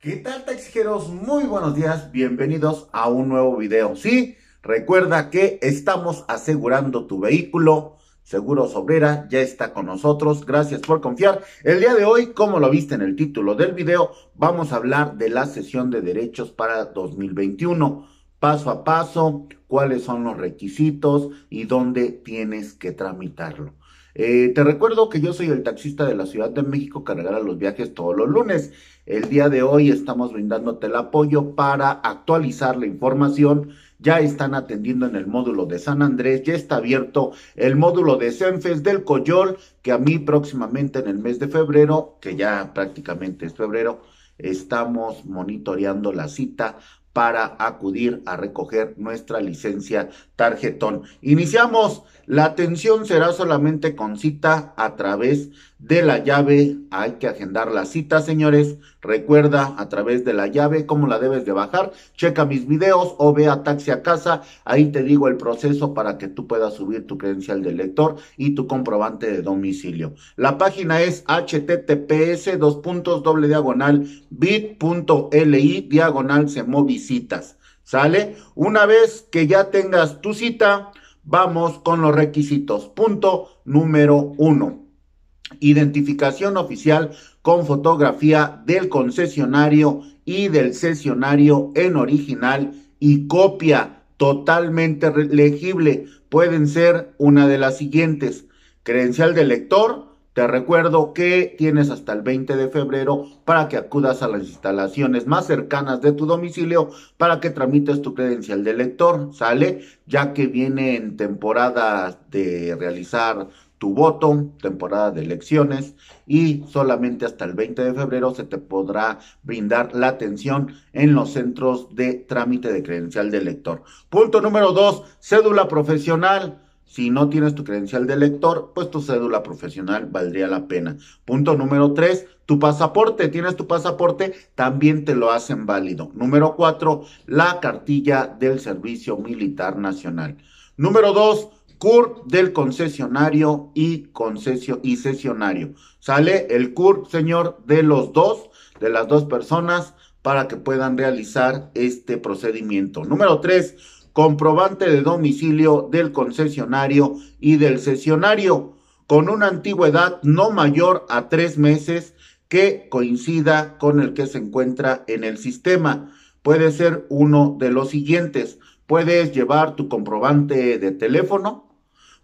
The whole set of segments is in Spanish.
¿Qué tal taxijeros? Muy buenos días, bienvenidos a un nuevo video. Sí, recuerda que estamos asegurando tu vehículo. Seguro Obrera ya está con nosotros, gracias por confiar. El día de hoy, como lo viste en el título del video, vamos a hablar de la sesión de derechos para 2021. Paso a paso, cuáles son los requisitos y dónde tienes que tramitarlo. Eh, te recuerdo que yo soy el taxista de la Ciudad de México que regala los viajes todos los lunes. El día de hoy estamos brindándote el apoyo para actualizar la información. Ya están atendiendo en el módulo de San Andrés, ya está abierto el módulo de CENFES del Coyol, que a mí próximamente en el mes de febrero, que ya prácticamente es febrero, estamos monitoreando la cita para acudir a recoger nuestra licencia tarjetón. Iniciamos. La atención será solamente con cita a través de la llave. Hay que agendar la cita, señores. Recuerda a través de la llave cómo la debes de bajar. Checa mis videos o ve a Taxi a Casa. Ahí te digo el proceso para que tú puedas subir tu credencial de lector y tu comprobante de domicilio. La página es https dos puntos diagonal bit.li diagonal semovisitas. ¿Sale? Una vez que ya tengas tu cita, vamos con los requisitos. Punto número uno identificación oficial con fotografía del concesionario y del sesionario en original y copia totalmente legible. Pueden ser una de las siguientes. Credencial del lector, te recuerdo que tienes hasta el 20 de febrero para que acudas a las instalaciones más cercanas de tu domicilio para que tramites tu credencial de elector, ¿sale? Ya que viene en temporada de realizar tu voto, temporada de elecciones y solamente hasta el 20 de febrero se te podrá brindar la atención en los centros de trámite de credencial de elector. Punto número dos, cédula profesional. Si no tienes tu credencial de lector, pues tu cédula profesional valdría la pena. Punto número tres, tu pasaporte. Tienes tu pasaporte, también te lo hacen válido. Número cuatro, la cartilla del Servicio Militar Nacional. Número dos, CUR del concesionario y, concesio y sesionario. Sale el CUR, señor, de los dos, de las dos personas para que puedan realizar este procedimiento. Número tres, comprobante de domicilio del concesionario y del sesionario con una antigüedad no mayor a tres meses que coincida con el que se encuentra en el sistema. Puede ser uno de los siguientes. Puedes llevar tu comprobante de teléfono,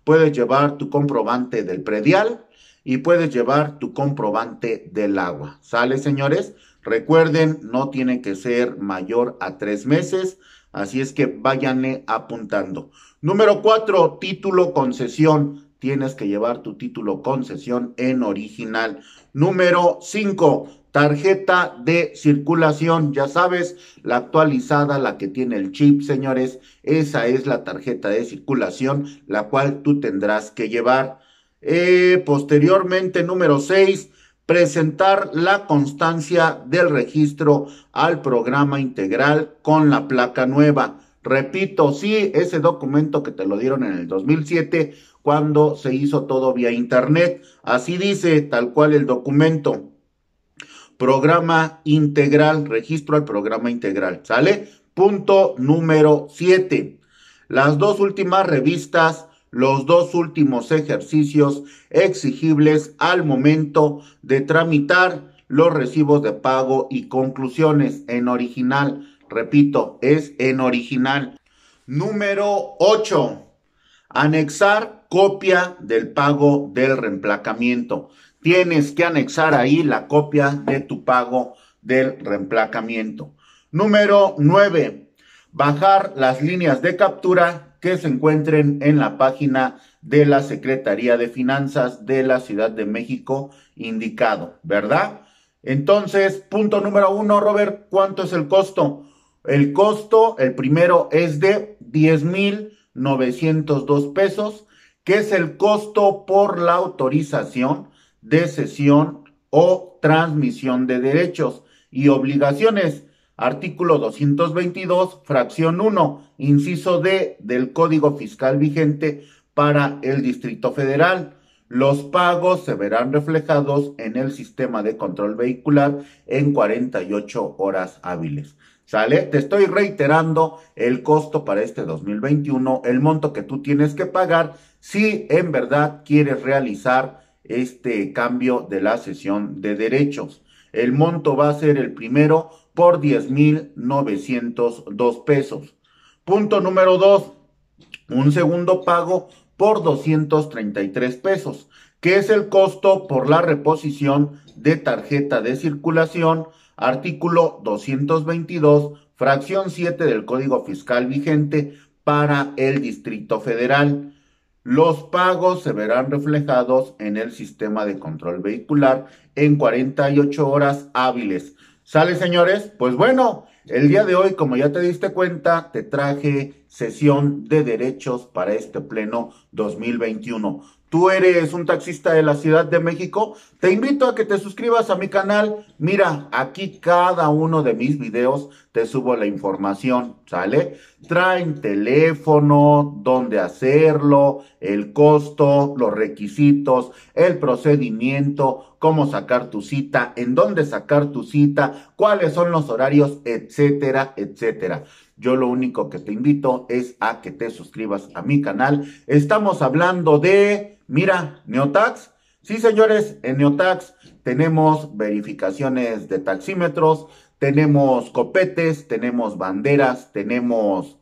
puedes llevar tu comprobante del predial y puedes llevar tu comprobante del agua. ¿Sale, señores? Recuerden, no tiene que ser mayor a tres meses. Así es que vayan apuntando. Número cuatro, título concesión. Tienes que llevar tu título concesión en original. Número cinco, tarjeta de circulación. Ya sabes, la actualizada, la que tiene el chip, señores. Esa es la tarjeta de circulación, la cual tú tendrás que llevar. Eh, posteriormente, número seis, presentar la constancia del registro al programa integral con la placa nueva. Repito, sí, ese documento que te lo dieron en el 2007 cuando se hizo todo vía internet. Así dice tal cual el documento. Programa integral, registro al programa integral, ¿sale? Punto número 7. Las dos últimas revistas los dos últimos ejercicios exigibles al momento de tramitar los recibos de pago y conclusiones en original. Repito, es en original. Número 8. Anexar copia del pago del reemplacamiento. Tienes que anexar ahí la copia de tu pago del reemplacamiento. Número 9. Bajar las líneas de captura que se encuentren en la página de la Secretaría de Finanzas de la Ciudad de México indicado, ¿verdad? Entonces, punto número uno, Robert, ¿cuánto es el costo? El costo, el primero es de 10,902 pesos, que es el costo por la autorización de cesión o transmisión de derechos y obligaciones. Artículo 222, fracción 1, inciso D del Código Fiscal vigente para el Distrito Federal. Los pagos se verán reflejados en el sistema de control vehicular en 48 horas hábiles. ¿Sale? Te estoy reiterando el costo para este 2021, el monto que tú tienes que pagar si en verdad quieres realizar este cambio de la sesión de derechos. El monto va a ser el primero por 10.902 pesos. Punto número 2, un segundo pago por 233 pesos, que es el costo por la reposición de tarjeta de circulación, artículo 222, fracción 7 del Código Fiscal vigente para el Distrito Federal. Los pagos se verán reflejados en el sistema de control vehicular en 48 horas hábiles Sale, señores. Pues bueno, el día de hoy, como ya te diste cuenta, te traje sesión de derechos para este pleno 2021 tú eres un taxista de la Ciudad de México, te invito a que te suscribas a mi canal. Mira, aquí cada uno de mis videos te subo la información, ¿sale? Traen teléfono, dónde hacerlo, el costo, los requisitos, el procedimiento, cómo sacar tu cita, en dónde sacar tu cita, cuáles son los horarios, etcétera, etcétera. Yo lo único que te invito es a que te suscribas a mi canal. Estamos hablando de, mira, Neotax. Sí, señores, en Neotax tenemos verificaciones de taxímetros, tenemos copetes, tenemos banderas, tenemos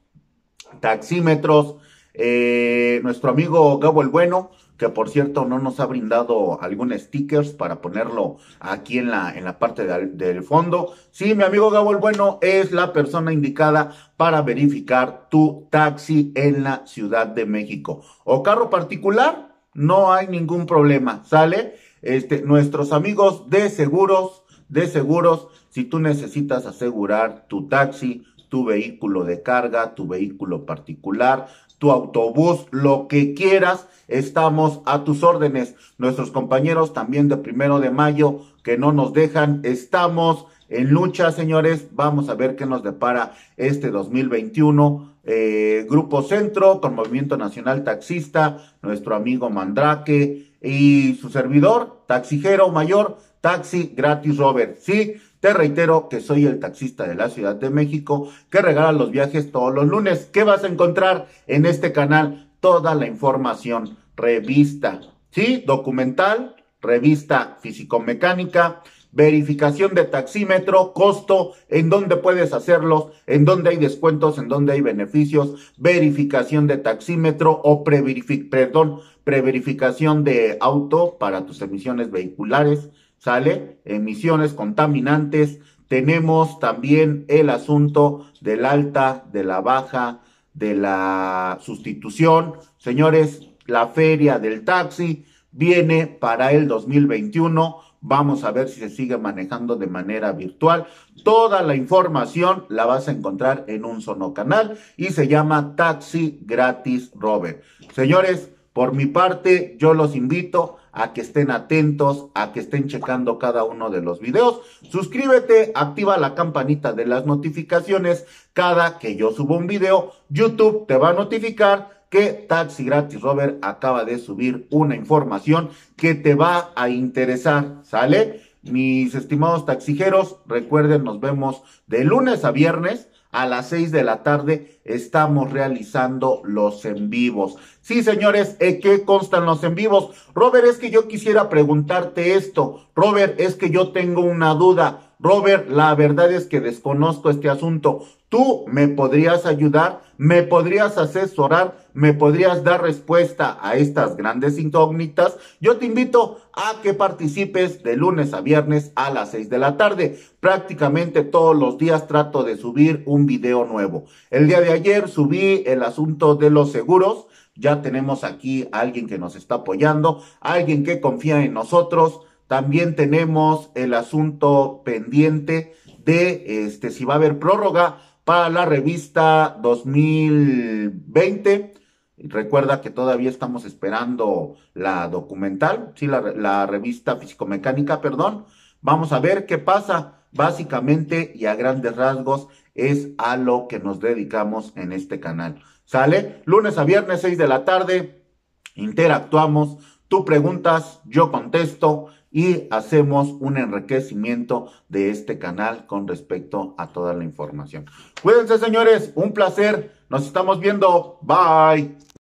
taxímetros, eh, nuestro amigo Gabo el Bueno, que por cierto no nos ha brindado algún stickers para ponerlo aquí en la, en la parte del fondo. Sí, mi amigo Gabo el Bueno es la persona indicada para verificar tu taxi en la Ciudad de México. O carro particular, no hay ningún problema, ¿sale? Este, nuestros amigos de seguros, de seguros, si tú necesitas asegurar tu taxi, tu vehículo de carga, tu vehículo particular, tu autobús, lo que quieras, estamos a tus órdenes. Nuestros compañeros también de primero de mayo que no nos dejan, estamos en lucha, señores. Vamos a ver qué nos depara este 2021. Eh, Grupo Centro, con Movimiento Nacional Taxista, nuestro amigo Mandrake y su servidor, taxijero mayor, Taxi Gratis Robert. Sí, te reitero que soy el taxista de la Ciudad de México que regala los viajes todos los lunes. ¿Qué vas a encontrar en este canal? Toda la información, revista, ¿sí? Documental, revista físico-mecánica, verificación de taxímetro, costo, en dónde puedes hacerlos, en dónde hay descuentos, en dónde hay beneficios, verificación de taxímetro o perdón, preverificación de auto para tus emisiones vehiculares, ¿sale? Emisiones contaminantes. Tenemos también el asunto del alta, de la baja, de la sustitución. Señores, la feria del taxi viene para el 2021. Vamos a ver si se sigue manejando de manera virtual. Toda la información la vas a encontrar en un solo canal y se llama Taxi Gratis Robert. Señores, por mi parte, yo los invito a que estén atentos, a que estén checando cada uno de los videos. Suscríbete, activa la campanita de las notificaciones. Cada que yo subo un video, YouTube te va a notificar que Taxi Gratis Robert acaba de subir una información que te va a interesar, ¿sale? Mis estimados taxijeros, recuerden, nos vemos de lunes a viernes a las 6 de la tarde estamos realizando los en vivos. Sí, señores, ¿eh? ¿qué constan los en vivos? Robert, es que yo quisiera preguntarte esto. Robert, es que yo tengo una duda. Robert, la verdad es que desconozco este asunto. Tú me podrías ayudar, me podrías asesorar, me podrías dar respuesta a estas grandes incógnitas. Yo te invito a que participes de lunes a viernes a las 6 de la tarde. Prácticamente todos los días trato de subir un video nuevo. El día de ayer subí el asunto de los seguros. Ya tenemos aquí a alguien que nos está apoyando, alguien que confía en nosotros también tenemos el asunto pendiente de este, si va a haber prórroga para la revista 2020. Recuerda que todavía estamos esperando la documental, sí, la, la revista físico-mecánica, perdón. Vamos a ver qué pasa. Básicamente y a grandes rasgos es a lo que nos dedicamos en este canal. ¿Sale? Lunes a viernes, 6 de la tarde, interactuamos, tú preguntas, yo contesto y hacemos un enriquecimiento de este canal con respecto a toda la información. Cuídense, señores. Un placer. Nos estamos viendo. Bye.